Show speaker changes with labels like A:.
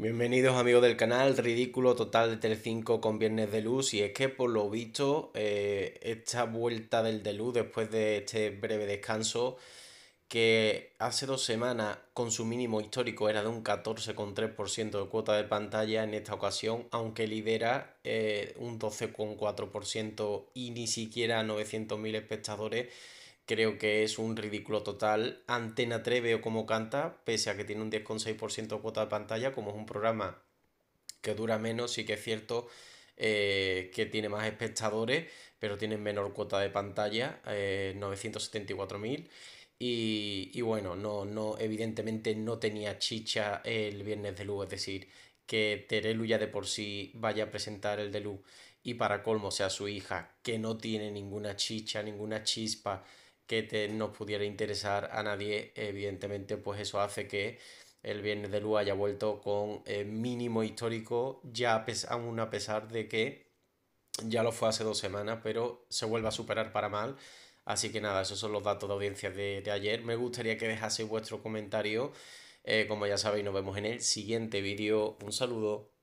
A: Bienvenidos amigos del canal, ridículo total de Telecinco con Viernes de Luz y es que por lo visto eh, esta vuelta del de Luz después de este breve descanso que hace dos semanas con su mínimo histórico era de un 14,3% de cuota de pantalla en esta ocasión aunque lidera eh, un 12,4% y ni siquiera 900.000 espectadores creo que es un ridículo total. Antena 3 veo como canta, pese a que tiene un 10,6% de cuota de pantalla, como es un programa que dura menos, sí que es cierto eh, que tiene más espectadores, pero tiene menor cuota de pantalla, 974.000. Eh, y, bueno, no, no, evidentemente no tenía chicha el viernes de luz, es decir, que Terelu ya de por sí vaya a presentar el de luz y para colmo sea su hija, que no tiene ninguna chicha, ninguna chispa, que no nos pudiera interesar a nadie, evidentemente, pues eso hace que el viernes de luz haya vuelto con eh, mínimo histórico, ya aún a pesar de que ya lo fue hace dos semanas, pero se vuelve a superar para mal. Así que nada, esos son los datos de audiencia de, ayer. Me gustaría que dejaseis vuestro comentario. Eh, como ya sabéis, nos vemos en el siguiente vídeo. Un saludo.